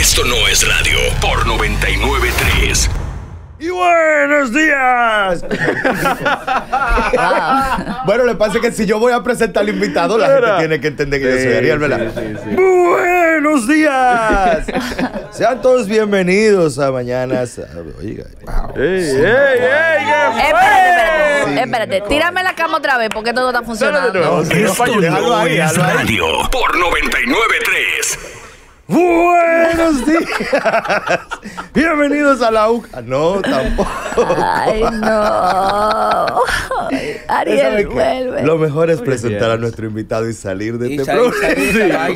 Esto no es radio por 993. Y buenos días. bueno, le pasa que si yo voy a presentar al invitado, la gente tiene que entender que yo soy Ariel, ¿verdad? buenos días. Sean todos bienvenidos a Mañana... Ah, oiga. Ey, ey, eh, espérate, espérate. espérate. Tírame la cama otra vez porque todo está funcionando. No, Esto no es radio por 993. Buenos días. Bienvenidos a la UCA. Ah, no, tampoco. Ay, no. Ariel, vuelve. Lo mejor es presentar a nuestro invitado y salir de este programa.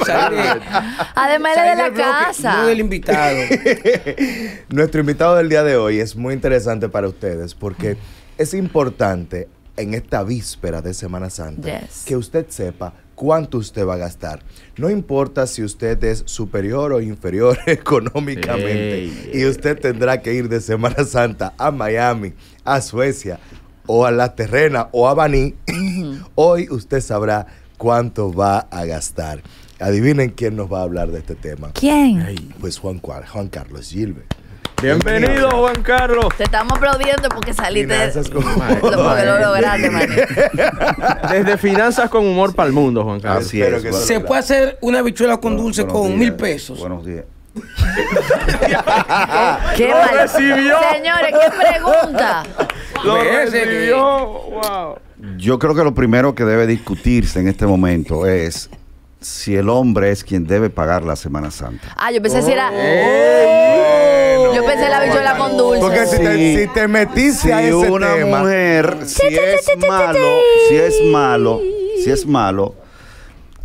Además, de la casa. del invitado. nuestro invitado del día de hoy es muy interesante para ustedes porque es importante en esta víspera de Semana Santa que usted sepa cuánto usted va a gastar. No importa si usted es superior o inferior económicamente y usted tendrá que ir de Semana Santa a Miami, a Suecia o a La Terrena o a Baní, hoy usted sabrá cuánto va a gastar. Adivinen quién nos va a hablar de este tema. ¿Quién? Pues Juan, Juan Carlos Gilbert. Bienvenido, Juan Carlos. Te estamos aplaudiendo porque saliste. Finanzas Desde finanzas con humor para el mundo, Juan Carlos. Así es, Se puede hacer una bichuela con dulce con mil pesos. Buenos días. lo Señores, qué pregunta. lo recibió. Wow. Yo creo que lo primero que debe discutirse en este momento es si el hombre es quien debe pagar la Semana Santa. Ah, yo pensé si era. Oh. Porque si, te, si metiste a una mujer, si es malo, si es malo, si es malo,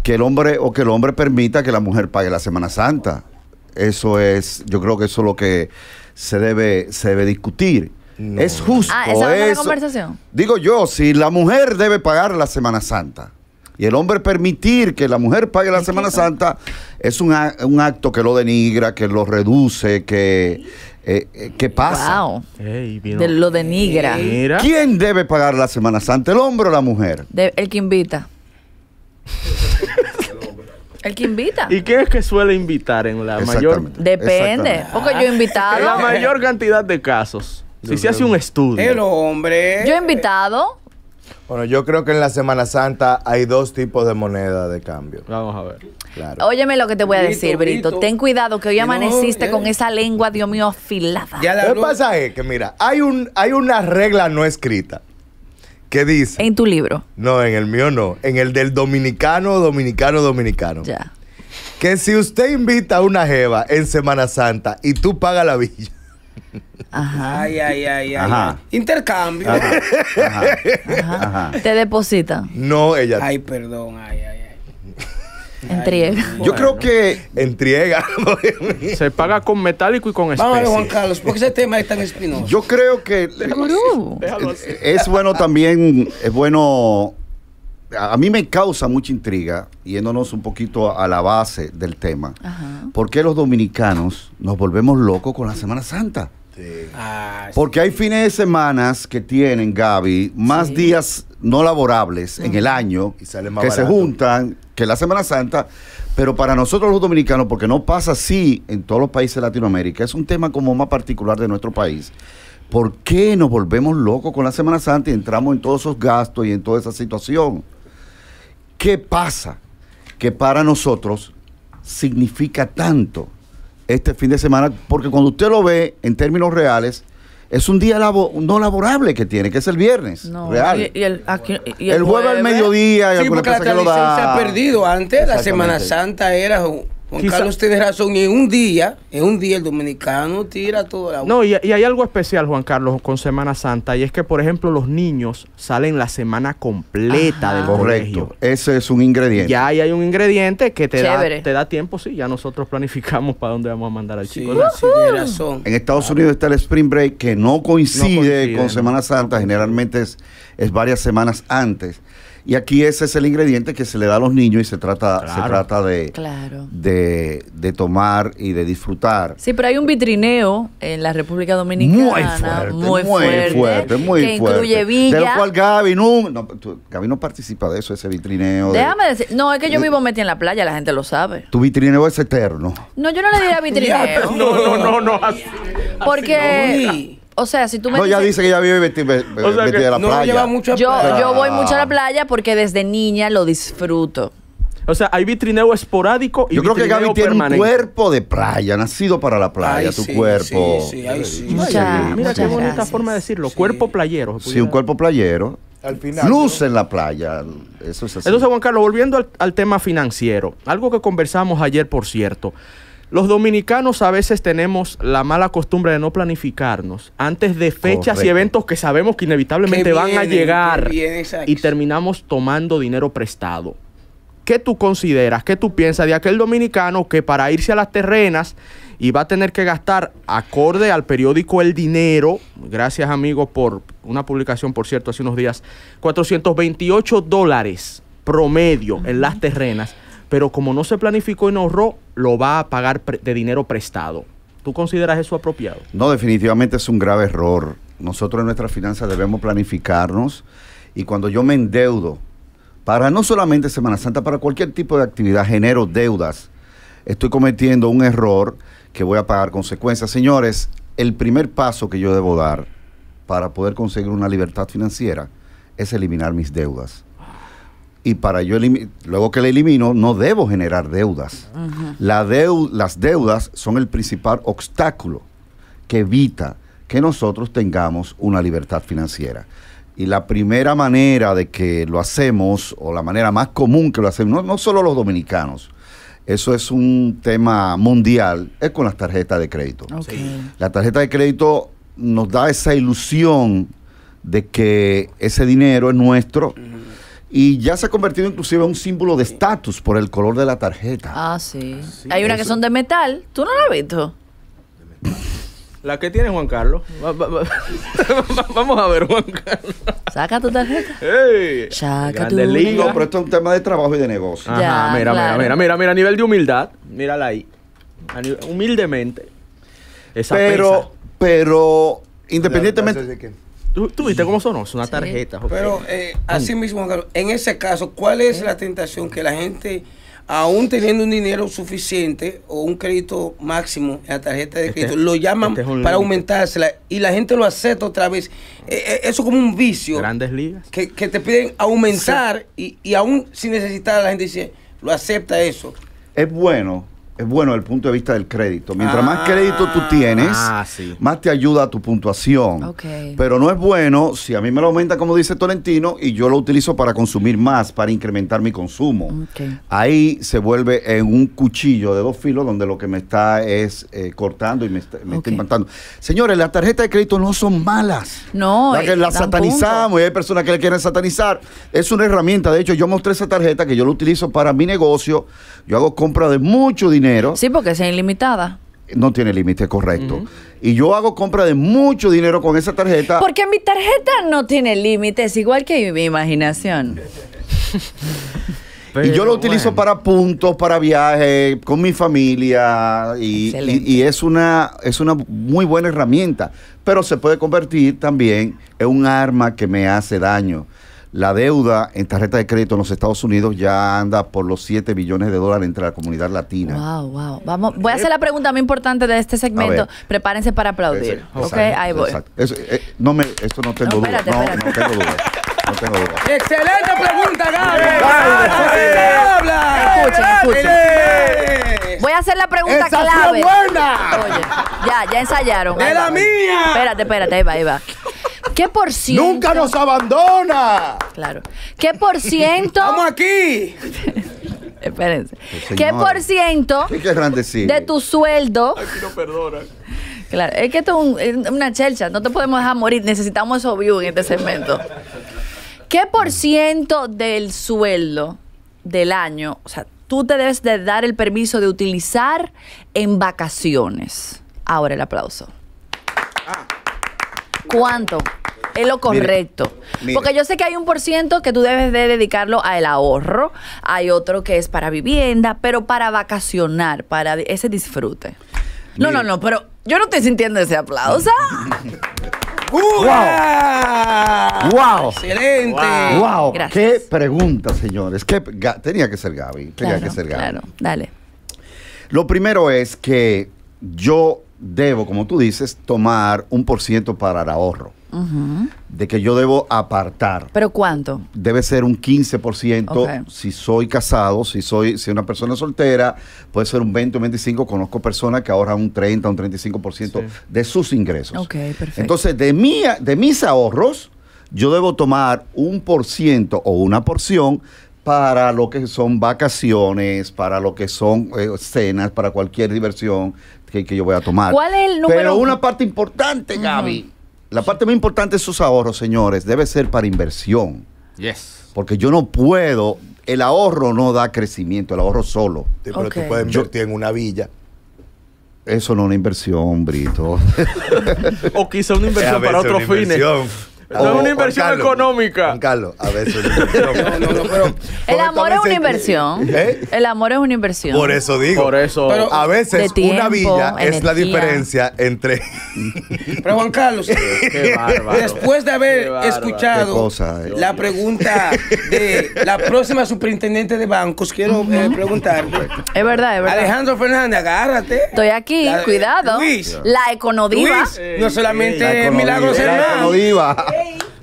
que el hombre o que el hombre permita que la mujer pague la Semana Santa. Eso es, yo creo que eso es lo que se debe, se debe discutir. Es justo. Ah, esa es la conversación. Digo yo, si la mujer debe pagar la Semana Santa y el hombre permitir que la mujer pague la Semana Santa, es un acto que lo denigra, que lo reduce, que. Eh, eh, ¿Qué pasa? de, lo denigra. ¿Quién debe pagar la Semana Santa, el hombre o la mujer? el que invita. El que invita. ¿Y qué es que suele invitar en la mayor? Depende, porque yo he invitado. En la mayor cantidad de casos. Si se hace un estudio. El hombre. Yo he invitado. Bueno, yo creo que en la Semana Santa hay dos tipos de moneda de cambio. Vamos a ver. Óyeme lo que te voy a decir, Brito. Ten cuidado que hoy amaneciste con esa lengua, Dios mío, afilada. Ya ¿Qué pasa es que, mira, hay, un, hay una regla no escrita que dice... En tu libro. No, en el mío no. En el del dominicano, dominicano, dominicano. Ya. Que si usted invita a una jeva en Semana Santa y tú pagas la villa Ajá. Ay, ay, ay, Intercambio. Ajá. Te deposita. No, ella. Ay, perdón, ay, ay. Entriega. Yo creo que entriega. se paga con metálico y con especie. Vamos a ver, Juan Carlos, porque ese tema es tan espinoso. Yo creo que es, bueno también, es bueno a mí me causa mucha intriga, yéndonos un poquito a la base del tema, Ajá. ¿por qué los dominicanos nos volvemos locos con la Semana Santa? Ah, porque hay fines de semanas que tienen, Gaby, más días no laborables en el año que se juntan que la Semana Santa, pero para nosotros los dominicanos, porque no pasa así en todos los países de Latinoamérica, es un tema como más particular de nuestro país. ¿Por qué nos volvemos locos con la Semana Santa y entramos en todos esos gastos y en toda esa situación? ¿Qué pasa que para nosotros significa tanto? este fin de semana, porque cuando usted lo ve en términos reales, es un día no laborable que tiene, que es el viernes. real. Y, el, aquí, ah, el, jueves al mediodía. Y sí, porque la lo da. se ha perdido. Antes la Semana Santa era Juan Carlos tiene razón, y en un día, en un día el dominicano tira toda la... No, y, hay algo especial, Juan Carlos, con Semana Santa, y es que, por ejemplo, los niños salen la semana completa del del Correcto. ese es un ingrediente. Ya hay un ingrediente que te da, te da tiempo, sí, ya nosotros planificamos para dónde vamos a mandar al chico. Sí, tiene razón. En Estados Unidos está el Spring Break, que no coincide, con Semana Santa, generalmente es varias semanas antes. Y aquí ese es el ingrediente que se le da a los niños y se trata, se trata de, de, de, tomar y de disfrutar. Sí, pero hay un vitrineo en la República Dominicana. Muy fuerte, muy, fuerte, fuerte muy que incluye Villa. Del cual Gaby no, Gaby no participa de eso, ese vitrineo. Déjame decir, no, es que yo vivo metida en la playa, la gente lo sabe. Tu vitrineo es eterno. No, yo no le diría vitrineo. no, no, no, no. porque o sea, si tú me No, ella dice que ya vive vestida a la playa. yo, yo voy mucho a la ah. playa porque desde niña lo disfruto. O sea, hay vitrineo esporádico y Yo creo que Gaby tiene un cuerpo de playa, nacido para la playa, tu cuerpo. Sí, sí, sí. mira qué bonita forma de decirlo, cuerpo playero. Sí, un cuerpo playero. Al final, Luz en la playa. Eso es así. Entonces, Juan Carlos, volviendo al, al tema financiero, algo que conversamos ayer, por cierto. Los dominicanos a veces tenemos la mala costumbre de no planificarnos antes de fechas y eventos que sabemos que inevitablemente van a llegar y terminamos tomando dinero prestado. ¿Qué tú consideras, qué tú piensas de aquel dominicano que para irse a las terrenas y va a tener que gastar acorde al periódico El Dinero, gracias amigo por una publicación por cierto hace unos días, 428 dólares promedio en las terrenas? pero como no se planificó y no ahorró, lo va a pagar de dinero prestado. ¿Tú consideras eso apropiado? No, definitivamente es un grave error. Nosotros en nuestras finanzas debemos planificarnos y cuando yo me endeudo, para no solamente Semana Santa, para cualquier tipo de actividad, genero deudas. Estoy cometiendo un error que voy a pagar consecuencias. Señores, el primer paso que yo debo dar para poder conseguir una libertad financiera es eliminar mis deudas y para yo luego que la elimino no debo generar deudas. las deudas son el principal obstáculo que evita que nosotros tengamos una libertad financiera. Y la primera manera de que lo hacemos, o la manera más común que lo hacemos, no, solo los dominicanos, eso es un tema mundial, es con las tarjetas de crédito. La tarjeta de crédito nos da esa ilusión de que ese dinero es nuestro y ya se ha convertido inclusive en un símbolo de estatus por el color de la tarjeta. Ah, sí. Hay una que son de metal. ¿Tú no la has visto? La que tiene Juan Carlos. Vamos a ver, Juan Carlos. Saca tu tarjeta. ¡Ey! Saca tu tarjeta. pero esto es un tema de trabajo y de negocio. Ajá, mira, mira, mira, mira, a nivel de humildad. Mírala ahí. Humildemente. Esa pero, pero, independientemente. ¿Tú, viste cómo son Es una tarjeta. Pero eh, así mismo, en ese caso, ¿cuál es la tentación que la gente aún teniendo un dinero suficiente o un crédito máximo en la tarjeta de crédito, este lo llaman este para aumentársela y la gente lo acepta otra vez. Eh, eh, eso como un vicio. Grandes ligas. Que, te piden aumentar y, y aún sin necesitar, la gente dice, lo acepta eso. Es bueno es bueno el punto de vista del crédito. Mientras más ah, crédito tú tienes, ah, más te ayuda a tu puntuación. Pero no es bueno si a mí me lo aumenta, como dice Tolentino, y yo lo utilizo para consumir más, para incrementar mi consumo. Ahí se vuelve en un cuchillo de dos filos donde lo que me está es eh, cortando y me está, Señores, las tarjetas de crédito no son malas. No, la eh, que las satanizamos y hay personas que le quieren satanizar. Es una herramienta. De hecho, yo mostré esa tarjeta que yo lo utilizo para mi negocio. Yo hago compra de mucho dinero Sí, porque es ilimitada. No tiene límite, correcto. Y yo hago compra de mucho dinero con esa tarjeta. Porque mi tarjeta no tiene límites, igual que mi imaginación. y yo lo utilizo para puntos, para viajes, con mi familia y, es, una, es una muy buena herramienta. Pero se puede convertir también en un arma que me hace daño. La deuda en tarjeta de crédito en los Estados Unidos ya anda por los 7 billones de dólares entre la comunidad latina. Wow, wow. Vamos, voy a hacer la pregunta muy importante de este segmento. Prepárense para aplaudir. Exacto, ok, ahí voy. Eso, eh, no me, esto no tengo duda. no, tengo duda. No tengo duda. Excelente pregunta, Gaby. habla! Escuchen, escuchen. Voy a hacer la pregunta Esa clave. Buena. Oye, ya, ya ensayaron. ¡Es la mía! Espérate, espérate, ahí va, ahí va. ¿Qué por ciento? ¡Nunca nos abandona! Claro. ¿Qué por ciento? ¡Vamos aquí! Espérense. ¿Qué por ciento ¿Qué de tu sueldo? Aquí no perdonan. Claro, es que esto es, una chelcha, no te podemos dejar morir, necesitamos eso view en este segmento. ¿Qué por ciento del sueldo del año, o sea, tú te debes de dar el permiso de utilizar en vacaciones? Ahora el aplauso. Ah. ¿Cuánto? Es lo correcto. Porque yo sé que hay un por ciento que tú debes de dedicarlo al ahorro, hay otro que es para vivienda, pero para vacacionar, para ese disfrute. No, no, no, pero yo no estoy sintiendo ese aplauso. ¡Wow! ¡Wow! ¡Excelente! ¡Wow! Gracias. ¡Qué pregunta, señores! tenía que ser Gaby. Tenía que ser Gaby. Claro, dale. Lo primero es que yo debo, como tú dices, tomar un por ciento para el ahorro. De que yo debo apartar. ¿Pero cuánto? Debe ser un 15% si soy casado, si soy si una persona soltera, puede ser un 20 o 25. Conozco personas que ahorran un 30, un 35% de sus ingresos. Ok, perfecto. Entonces, de, mi, de mis ahorros, yo debo tomar un por ciento o una porción para lo que son vacaciones, para lo que son eh, cenas, para cualquier diversión que, yo voy a tomar. ¿Cuál es el número? Pero una parte importante, Gaby. La parte más importante de esos ahorros, señores, debe ser para inversión. Yes. Porque yo no puedo, el ahorro no da crecimiento, el ahorro solo. pero tú puedes invertir en una villa. Eso no es una inversión, Brito. o quizá una inversión para otros fines. No es una inversión económica. Juan Carlos, a veces. el amor es una inversión. ¿Eh? El amor es una inversión. Por eso digo. Por eso. a veces una villa es la diferencia entre. pero Juan Carlos, después de haber escuchado eh. la pregunta de la próxima superintendente de bancos, quiero eh, preguntar Es verdad, es verdad. Alejandro Fernández, agárrate. Estoy aquí, cuidado. La econodiva. no solamente Milagros Hermanos. La econodiva.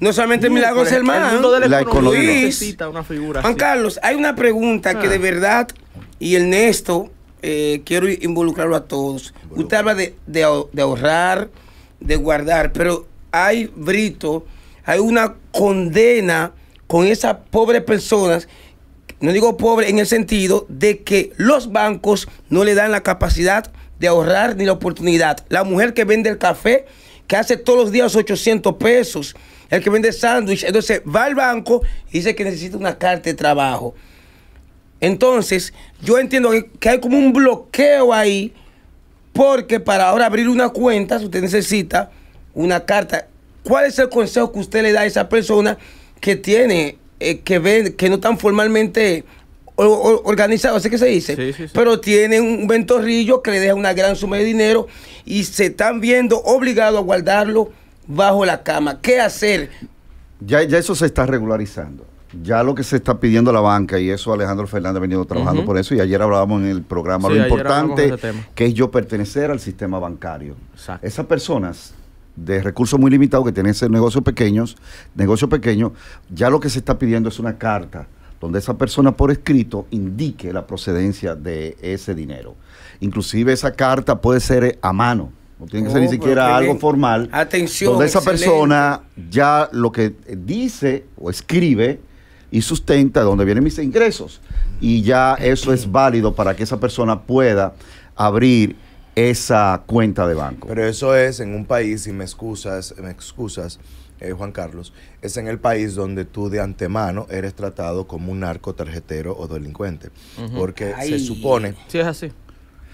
No solamente Milagros Hermano, El Juan Carlos, hay una pregunta que ah. de verdad, y Ernesto, eh, quiero involucrarlo a todos. Usted habla de, de ahorrar, de guardar, pero hay, Brito, hay una condena con esas pobres personas no digo pobre en el sentido de que los bancos no le dan la capacidad de ahorrar ni la oportunidad. La mujer que vende el café que hace todos los días 800 pesos, el que vende sándwich. Entonces va al banco y dice que necesita una carta de trabajo. Entonces, yo entiendo que, hay como un bloqueo ahí, porque para ahora abrir una cuenta, usted necesita una carta. ¿Cuál es el consejo que usted le da a esa persona que tiene, eh, que, que no tan formalmente organizado, así que se dice, pero tiene un ventorrillo que le deja una gran suma de dinero y se están viendo obligados a guardarlo bajo la cama. ¿Qué hacer? Ya, ya eso se está regularizando. Ya lo que se está pidiendo a la banca, y eso Alejandro Fernández ha venido trabajando por eso, y ayer hablábamos en el programa lo importante que es yo pertenecer al sistema bancario. Esas personas de recursos muy limitados que tienen ese negocio pequeños, negocio pequeño, ya lo que se está pidiendo es una carta donde esa persona por escrito indique la procedencia de ese dinero. Inclusive esa carta puede ser a mano, no tiene que ser ni oh, siquiera algo formal. Atención. Donde esa persona ya lo que dice o escribe y sustenta de dónde vienen mis ingresos. Y ya eso es válido para que esa persona pueda abrir esa cuenta de banco. Pero eso es en un país, si me excusas, me excusas, eh, Juan Carlos, es en el país donde tú de antemano eres tratado como un narco, tarjetero o delincuente. Porque se supone... Sí, es así.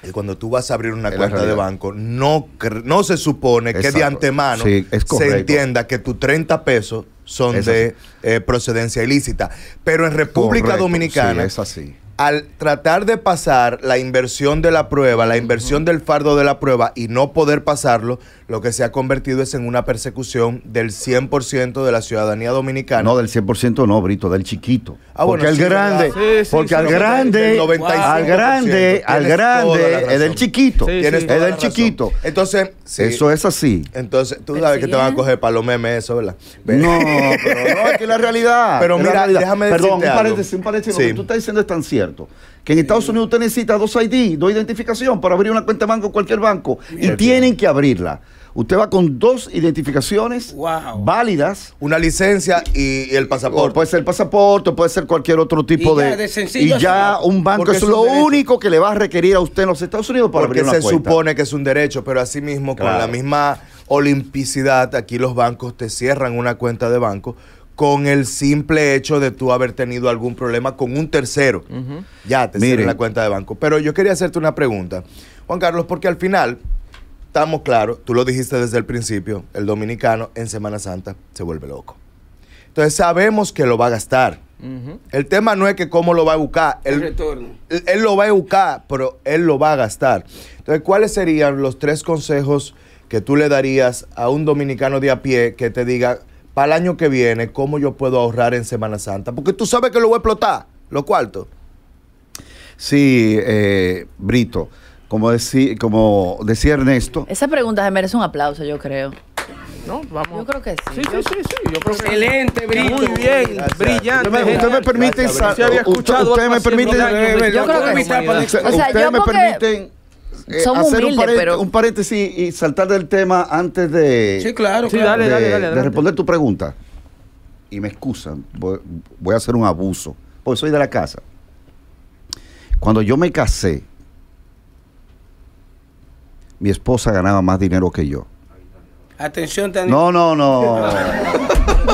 Que cuando tú vas a abrir una cuenta de banco, no, no se supone que de antemano se entienda que tus 30 pesos son de eh, procedencia ilícita. Pero en República Dominicana, es así al tratar de pasar la inversión de la prueba, la inversión del fardo de la prueba y no poder pasarlo, lo que se ha convertido es en una persecución del 100% de la ciudadanía dominicana. No, del 100% no, Brito, del chiquito. porque el grande, porque al grande, al grande, al grande, es del chiquito, es del chiquito. Entonces, eso es así. Entonces, tú sabes que te van a coger para los memes eso, ¿verdad? No, pero no, es la realidad. Pero mira, déjame decirte Perdón, un paréntesis, lo que tú estás diciendo es tan cierto que en Estados Unidos usted necesita dos ID, dos identificaciones para abrir una cuenta de banco en cualquier banco y tienen que abrirla. Usted va con dos identificaciones válidas. Una licencia y, el pasaporte. puede ser el pasaporte, puede ser cualquier otro tipo de, y ya un banco es, es lo único que le va a requerir a usted en los Estados Unidos para porque abrir una se supone que es un derecho, pero así mismo con la misma olimpicidad aquí los bancos te cierran una cuenta de banco con el simple hecho de tú haber tenido algún problema con un tercero. Ya te cierran la cuenta de banco. Pero yo quería hacerte una pregunta, Juan Carlos, porque al final estamos claros, tú lo dijiste desde el principio, el dominicano en Semana Santa se vuelve loco. Entonces sabemos que lo va a gastar. El tema no es que cómo lo va a buscar. el retorno. Él, lo va a buscar, pero él lo va a gastar. Entonces, ¿cuáles serían los tres consejos que tú le darías a un dominicano de a pie que te diga, para el año que viene, cómo yo puedo ahorrar en Semana Santa? Porque tú sabes que lo voy a explotar, lo cuarto. Sí, eh, Brito como, como decía Ernesto. Esa pregunta se merece un aplauso, yo creo. ¿no? Vamos. Yo creo que sí. Sí, sí, sí, Excelente, brillante. Muy bien, brillante. Usted, me permite... había usted, usted me permite... yo creo que mi o sea, me permiten... Eh, hacer un, paréntesis, y saltar del tema antes de, sí, claro, Dale, dale, dale, de responder tu pregunta. Y me excusan, voy a hacer un abuso, porque soy de la casa. Cuando yo me casé, mi esposa ganaba más dinero que yo. Atención, No, no, no.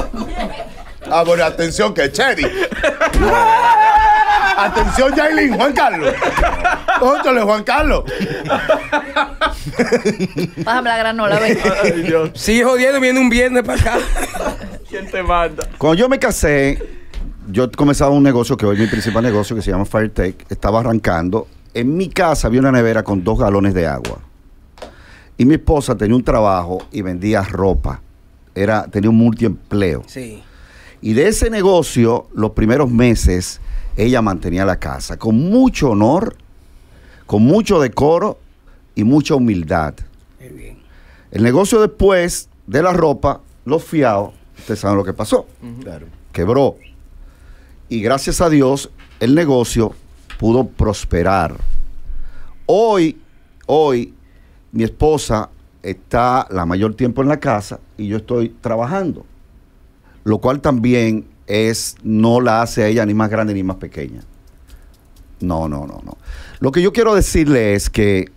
ah, bueno, atención, que Cherry. Atención, Jailin, Juan Carlos. ...póntale Juan Carlos. Bájame la granola, ven. Sí, Sigue jodiendo, viene un viernes para acá. ¿Quién te manda? Cuando yo me casé, yo comenzaba un negocio que hoy es mi principal negocio, que se llama FireTech. Estaba arrancando. En mi casa había una nevera con dos galones de agua. Y mi esposa tenía un trabajo y vendía ropa. Era, tenía un multiempleo. Sí. Y de ese negocio, los primeros meses, ella mantenía la casa con mucho honor, con mucho decoro y mucha humildad. Muy bien. El negocio después de la ropa, los fiados, ustedes saben lo que pasó. claro. Quebró. Y gracias a Dios, el negocio pudo prosperar. Hoy, hoy, mi esposa está la mayor tiempo en la casa y yo estoy trabajando, lo cual también es no la hace a ella ni más grande ni más pequeña. No, no, no, no. Lo que yo quiero decirle es que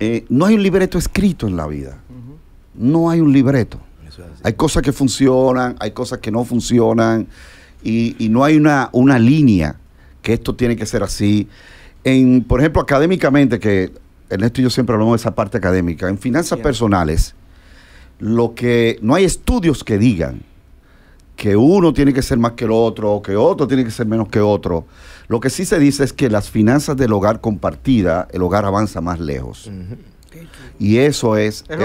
eh, no hay un libreto escrito en la vida. No hay un libreto. hay cosas que funcionan, hay cosas que no funcionan y, no hay una, una línea que esto tiene que ser así. En, por ejemplo, académicamente, que Ernesto y yo siempre hablamos de esa parte académica. En finanzas personales, lo que no hay estudios que digan que uno tiene que ser más que el otro o que otro tiene que ser menos que otro. Lo que sí se dice es que las finanzas del hogar compartida, el hogar avanza más lejos. Y eso es, la,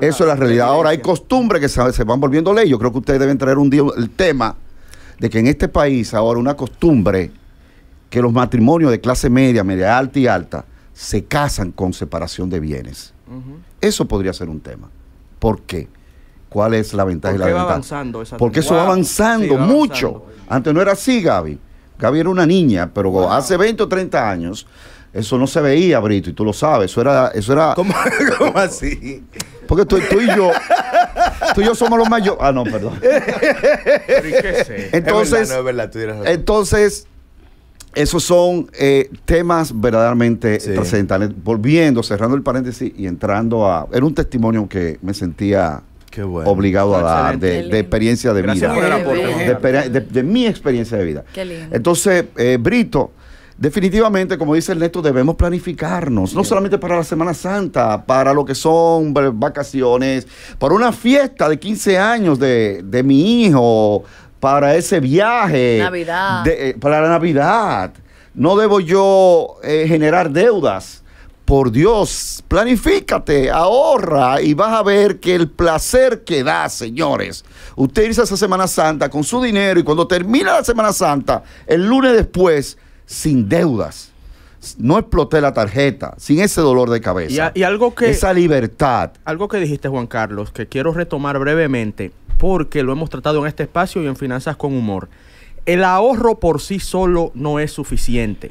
eso es la realidad. Ahora hay costumbres que se, se van volviendo ley. Yo creo que ustedes deben traer un día el tema de que en este país ahora una costumbre que los matrimonios de clase media, media alta y alta se casan con separación de bienes. Eso podría ser un tema. ¿Por qué? ¿Cuál es la ventaja y la ventaja? Avanzando Porque eso va avanzando mucho. Antes no era así, Gaby. Gaby era una niña, pero hace 20 o 30 años eso no se veía, Brito, y tú lo sabes. Eso era. Eso era ¿Cómo, así? Porque tú, tú, y yo. Tú y yo somos los mayores. Ah, no, perdón. Entonces. entonces, esos son eh, temas verdaderamente sí. Volviendo, cerrando el paréntesis y entrando a. Era un testimonio que me sentía obligado a dar de, experiencia de vida. De, mi experiencia de vida. Qué lindo. Entonces, eh, Brito. Definitivamente, como dice el Ernesto, debemos planificarnos, no solamente para la Semana Santa, para lo que son vacaciones, para una fiesta de 15 años de, de mi hijo, para ese viaje. Eh, para la Navidad. No debo yo eh, generar deudas. Por Dios, planifícate, ahorra y vas a ver que el placer que da, señores. Usted irse a esa Semana Santa con su dinero y cuando termina la Semana Santa, el lunes después, sin deudas. No exploté la tarjeta, sin ese dolor de cabeza. Y, y algo que. Esa libertad. Algo que dijiste, Juan Carlos, que quiero retomar brevemente porque lo hemos tratado en este espacio y en Finanzas con Humor. El ahorro por sí solo no es suficiente.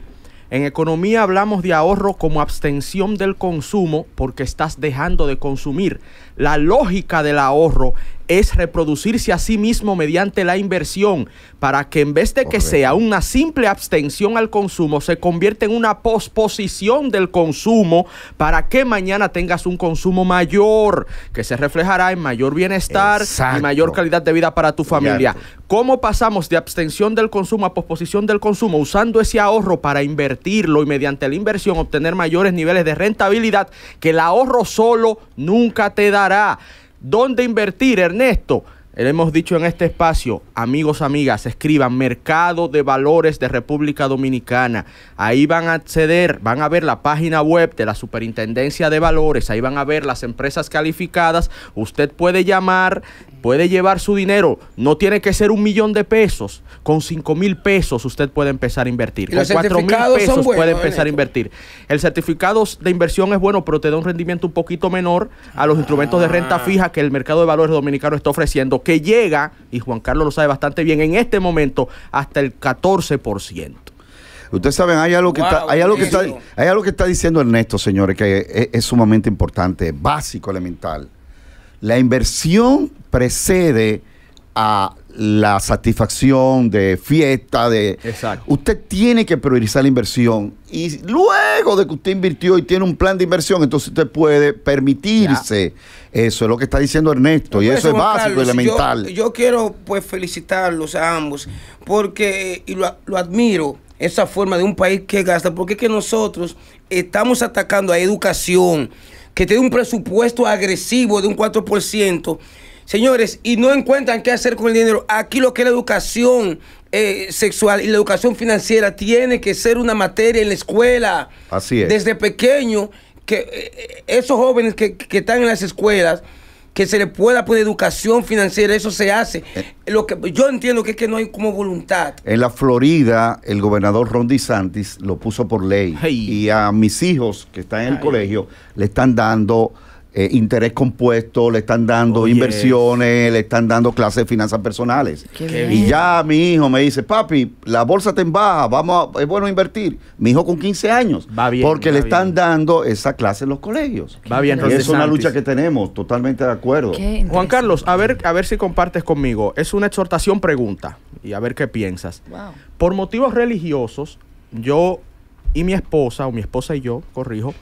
En economía hablamos de ahorro como abstención del consumo porque estás dejando de consumir. La lógica del ahorro es reproducirse a sí mismo mediante la inversión, para que en vez de que sea una simple abstención al consumo, se convierta en una posposición del consumo para que mañana tengas un consumo mayor, que se reflejará en mayor bienestar y mayor calidad de vida para tu familia. ¿Cómo pasamos de abstención del consumo a posposición del consumo? Usando ese ahorro para invertirlo y mediante la inversión obtener mayores niveles de rentabilidad que el ahorro solo nunca te dará. ¿Dónde invertir, Ernesto? hemos dicho en este espacio, amigos, amigas, escriban Mercado de Valores de República Dominicana. Ahí van a acceder, van a ver la página web de la Superintendencia de Valores, ahí van a ver las empresas calificadas. Usted puede llamar, puede llevar su dinero, no tiene que ser un millón de pesos. Con cinco mil pesos usted puede empezar a invertir. Con cuatro mil pesos puede empezar a invertir. El certificado de inversión es bueno, pero te da un rendimiento un poquito menor a los instrumentos de renta ah. fija que el mercado de valores dominicano está ofreciendo que llega, y Juan Carlos lo sabe bastante bien, en este momento hasta el 14%. Ustedes saben, hay algo que, está, que hay algo que está diciendo Ernesto, señores, que es sumamente importante, básico, elemental. La inversión precede a la satisfacción de fiesta, de... Usted tiene que priorizar la inversión y luego de que usted invirtió y tiene un plan de inversión, entonces usted puede permitirse. Eso es lo que está diciendo Ernesto y eso, es básico, elemental. Yo, quiero pues felicitarlos a ambos porque y lo, lo admiro esa forma de un país que gasta, porque es que nosotros estamos atacando a educación, que tiene un presupuesto agresivo de un 4%, Señores, y no encuentran qué hacer con el dinero. Aquí lo que es la educación eh, sexual y la educación financiera tiene que ser una materia en la escuela. Así es. Desde pequeño, que eh, eh, esos jóvenes que, están en las escuelas que se les pueda poner educación financiera, eso se hace. Lo que yo entiendo que es que no hay como voluntad. En la Florida, el gobernador Ron DeSantis lo puso por ley y a mis hijos que están en el colegio le están dando eh, interés compuesto, le están dando inversiones, le están dando clases de finanzas personales. y ya mi hijo me dice, papi, la bolsa te en baja, vamos a, es bueno invertir. Mi hijo con 15 años, va bien, porque le están dando esa clase en los colegios. Va bien, es una lucha que tenemos, totalmente de acuerdo. Juan Carlos, a ver, a ver si compartes conmigo. Es una exhortación pregunta y a ver qué piensas. Por motivos religiosos, yo y mi esposa, o mi esposa y yo, corrijo,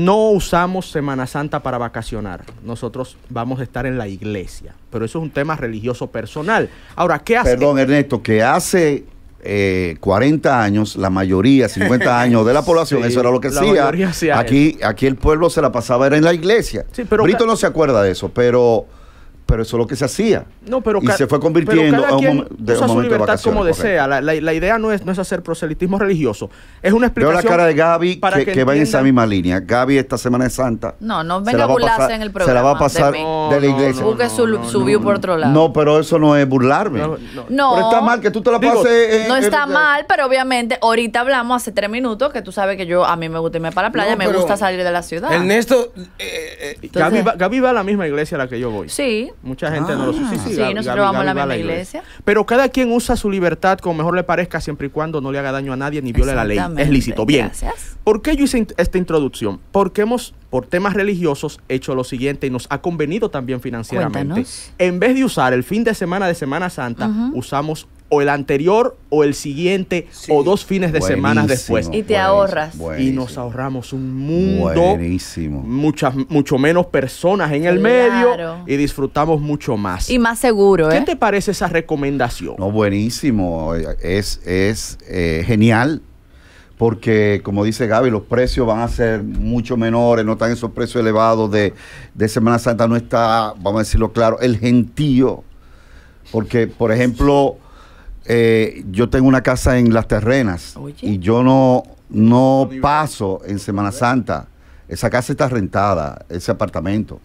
no usamos Semana Santa para vacacionar. Nosotros vamos a estar en la iglesia. Pero eso es un tema religioso personal. Ahora, ¿qué hace? Perdón, Ernesto, que hace 40 eh, años, la mayoría, 50 años de la población, eso era lo que hacía. Aquí, aquí el pueblo se la pasaba, era en la iglesia. pero Brito no se acuerda de eso, pero pero eso es lo que se hacía. y se fue convirtiendo a un, de momento su libertad como desea. La, la, idea no es, no es hacer proselitismo religioso. Es una explicación. Veo la cara de Gaby que, va en esa misma línea. Gaby esta semana es santa. No, no venga a burlarse en el programa. Se la va a pasar de, la iglesia. no, por otro lado. No, pero eso no es burlarme. No. Pero está mal que tú te la pases. no está mal, pero obviamente ahorita hablamos hace tres minutos que tú sabes que yo a mí me gusta irme para la playa, me gusta salir de la ciudad. Ernesto, eh, eh, eh Gaby, Gaby va a la misma iglesia a la que yo voy. Sí. Mucha gente no lo ah. usa. Sí, nosotros vamos a la misma iglesia. Pero cada quien usa su libertad como mejor le parezca, siempre y cuando no le haga daño a nadie ni viole la ley. Es lícito. Bien. Gracias. ¿Por qué yo hice esta introducción? Porque hemos, por temas religiosos, hecho lo siguiente y nos ha convenido también financieramente. En vez de usar el fin de semana de Semana Santa, usamos o el anterior o el siguiente o dos fines de semana después. Y te ahorras. Y nos ahorramos un mundo, muchas, mucho menos personas en el medio y disfrutamos mucho más. Y más seguro. ¿Qué ¿eh? te parece esa recomendación? No, buenísimo, es, es eh, genial. Porque, como dice Gaby, los precios van a ser mucho menores, no están esos precios elevados de, de Semana Santa, no está, vamos a decirlo claro, el gentío. Porque, por ejemplo, eh, yo tengo una casa en Las Terrenas y yo no, no paso en Semana Santa. Esa casa está rentada, ese apartamento,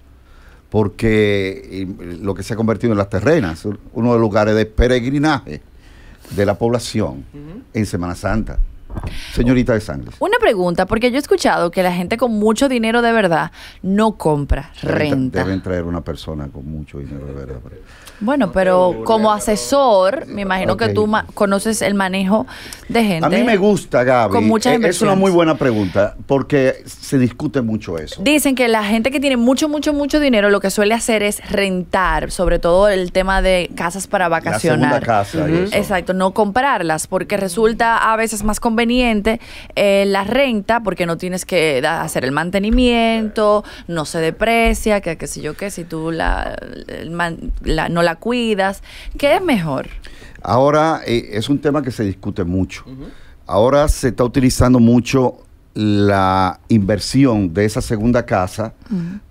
porque eh, lo que se ha convertido en Las Terrenas, uno de los lugares de peregrinaje de la población en Semana Santa. Señorita de Sangre. Una pregunta, porque yo he escuchado que la gente con mucho dinero de verdad no compra renta. renta. Deben traer una persona con mucho dinero de verdad. Bueno, pero como asesor, me imagino que tú conoces el manejo de gente. A mí me gusta, Gabriel. Con e-, es una muy buena pregunta, porque se discute mucho eso. Dicen que la gente que tiene mucho, mucho, mucho dinero lo que suele hacer es rentar, sobre todo el tema de casas para vacacionar. La casa. Exacto, no comprarlas, porque resulta a veces más conveniente eh, la renta, porque no tienes que hacer el mantenimiento, no se deprecia, que qué sé yo qué, si tú la no la la cuidas. ¿Qué es mejor? Ahora eh, es un tema que se discute mucho. Ahora se está utilizando mucho la inversión de esa segunda casa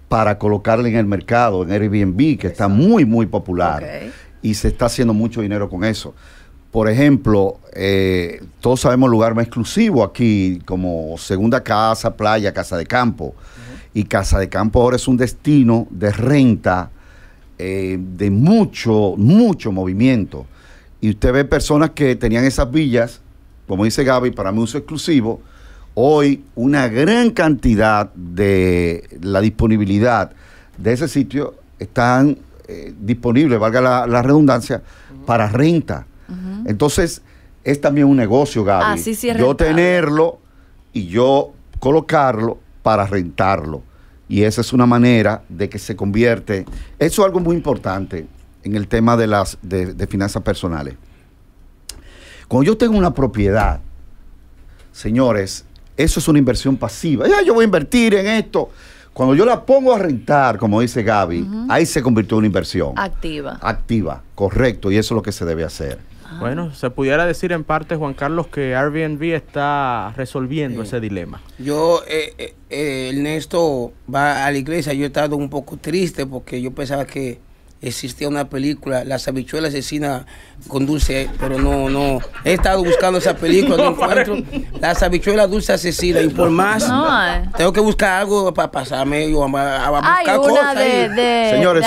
para colocarla en el mercado, en Airbnb, que está muy, muy popular. Y se está haciendo mucho dinero con eso. Por ejemplo, eh, todos sabemos lugar más exclusivo aquí, como segunda casa, playa, casa de campo. Y casa de campo ahora es un destino de renta eh, de mucho, mucho movimiento. Y usted ve personas que tenían esas villas, como dice Gaby, para mí uso exclusivo, hoy una gran cantidad de la disponibilidad de ese sitio están eh, disponibles, valga la, redundancia, para renta. Entonces, es también un negocio, Gaby. yo tenerlo y yo colocarlo para rentarlo y esa es una manera de que se convierte. Eso es algo muy importante en el tema de las de, finanzas personales. Cuando yo tengo una propiedad, señores, eso es una inversión pasiva. Ya, yo voy a invertir en esto. Cuando yo la pongo a rentar, como dice Gaby, ahí se convirtió en una inversión. Activa. Activa, correcto, y eso es lo que se debe hacer. Ah. Bueno, se pudiera decir en parte, Juan Carlos, que Airbnb está resolviendo ese dilema. Yo, eh, Ernesto, eh, eh, va a la iglesia, yo he estado un poco triste porque yo pensaba que existía una película, Las habichuelas asesinas con dulce, pero no, no. He estado buscando esa película, no, encuentro. Las habichuelas dulce asesina y por más, eh. tengo que buscar algo para pasarme. Yo, a, buscar de, señores,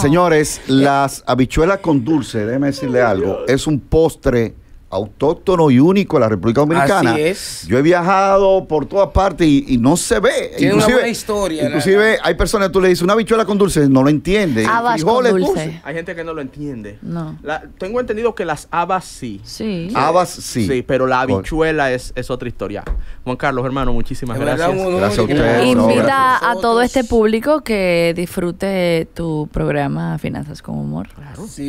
señores, las habichuelas con dulce, déjeme decirle algo, es un postre autóctono y único de la República Dominicana. Así es. Yo he viajado por todas partes y, no se ve. Tiene inclusive, una buena historia. Inclusive hay personas, tú le dices una bichuela con dulce, no lo entiende. Habas con dulce. Hay gente que no lo entiende. No. tengo entendido que las habas sí. Sí. Habas sí. Sí, pero la habichuela es, otra historia. Juan Carlos, hermano, muchísimas gracias. gracias a ustedes. Invita a todo este público que disfrute tu programa Finanzas con Humor.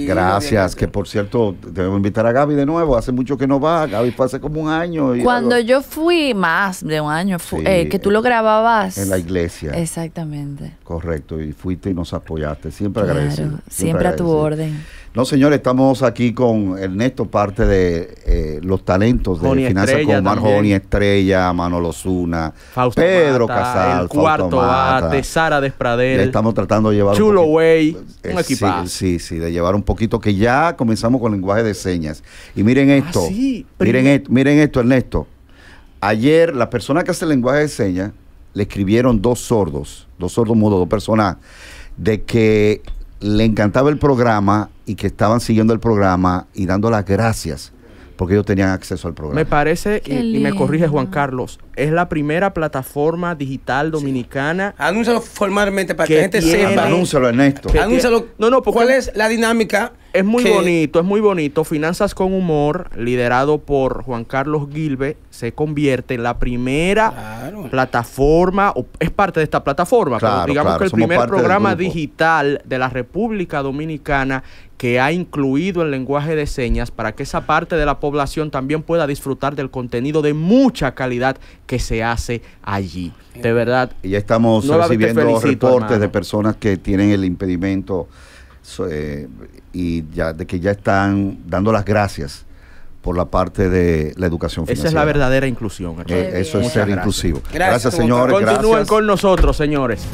gracias, que por cierto, debemos invitar a Gaby de nuevo. Hace mucho que no va, Gaby pasa como un año. Cuando yo fui, más de un año, eh, que tú lo grababas. En la iglesia. Exactamente. Correcto, y fuiste y nos apoyaste, siempre claro, agradecido. Siempre, a tu orden. No, señores, estamos aquí con Ernesto, parte de eh, los talentos de Finanzas con Marjón y Estrella, Manolo Zuna, Pedro Casal, cuarto A Sara Despradel. estamos tratando de llevar Chulo un Way, eh, sí, sí, sí, de llevar un poquito que ya comenzamos con lenguaje de señas. Y miren ah, esto. miren esto, miren esto, Ernesto. Ayer las personas que hacen lenguaje de señas le escribieron dos sordos, dos sordos mudos, dos personas de que le encantaba el programa y que estaban siguiendo el programa y dando las gracias porque ellos tenían acceso al programa. Me parece, y, me corrige Juan Carlos, es la primera plataforma digital dominicana. Sí. formalmente para que, la gente sepa. Anúncialo, Ernesto. Que, Anúncialo. No, no, ¿Cuál es la dinámica? Es muy bonito, es muy bonito. Finanzas con Humor, liderado por Juan Carlos Gilbe, se convierte en la primera plataforma, es parte de esta plataforma, digamos que el primer programa digital de la República Dominicana que ha incluido el lenguaje de señas para que esa parte de la población también pueda disfrutar del contenido de mucha calidad que se hace allí. De verdad. ya estamos recibiendo reportes de personas que tienen el impedimento eh, y ya de que ya están dando las gracias por la parte de la educación financiera. Esa es la verdadera inclusión. Eh, eso es ser inclusivo. Gracias, señores. Continúen con nosotros, señores.